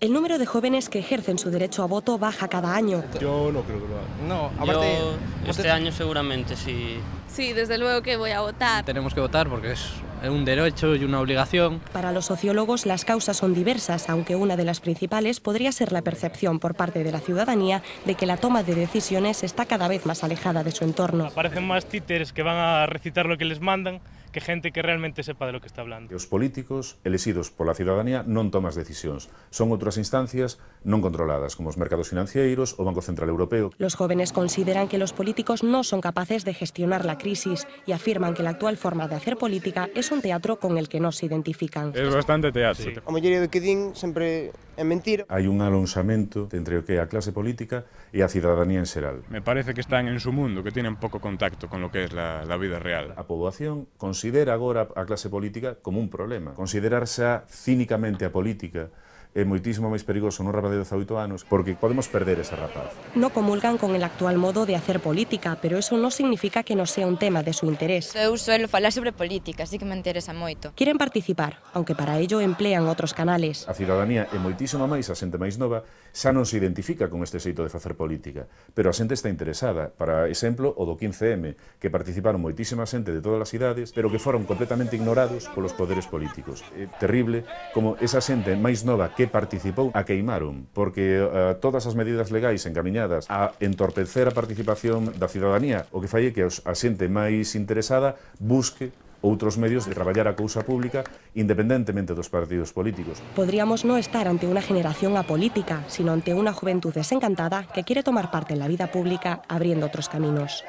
El número de jóvenes que ejercen su derecho a voto baja cada año. Yo no creo que lo haga. No, aparte, Yo este año seguramente sí. Sí, desde luego que voy a votar. Tenemos que votar porque es un derecho y una obligación. Para los sociólogos las causas son diversas, aunque una de las principales podría ser la percepción por parte de la ciudadanía de que la toma de decisiones está cada vez más alejada de su entorno. Aparecen más títeres que van a recitar lo que les mandan que gente que realmente sepa de lo que está hablando. Os políticos, elexidos pola cidadanía, non toman decisións. Son outras instancias non controladas, como os mercados financeiros o Banco Central Europeo. Los jóvenes consideran que los políticos no son capaces de gestionar la crisis y afirman que la actual forma de hacer política es un teatro con el que no se identifican. Es bastante teatro. Sí. A maioría de que din sempre é mentira. Hai un alonsamento entre o que é a clase política e a cidadanía en xeral. Me parece que están en su mundo, que tienen pouco contacto con lo que é la, la vida real. A poboación considera agora a clase política como un problema. Considerarse cínicamente a política é moitísimo máis perigoso nun rapaz de 18 anos porque podemos perder ese rapaz. No comulgan con el actual modo de hacer política, pero eso non significa que non sea un tema de su interés. Eu suelo falar sobre política, así que me interesa moito. Quieren participar, aunque para ello emplean outros canales. A cidadanía é moitísimo máis, a xente máis nova, xa non se identifica con este xeito de facer política, pero a xente está interesada. Para exemplo, o do 15M, que participaron moitísima xente de todas as idades, pero que foron completamente ignorados polos poderes políticos. É terrible como esa xente máis nova que participou a queimaron, porque uh, todas as medidas legais encaminhadas a entorpecer a participación da cidadanía, o que fai é que a xente máis interesada busque outros medios de traballar a cousa pública independentemente dos partidos políticos. Podríamos non estar ante unha generación apolítica, sino ante unha juventud desencantada que quere tomar parte en la vida pública abriendo outros caminos.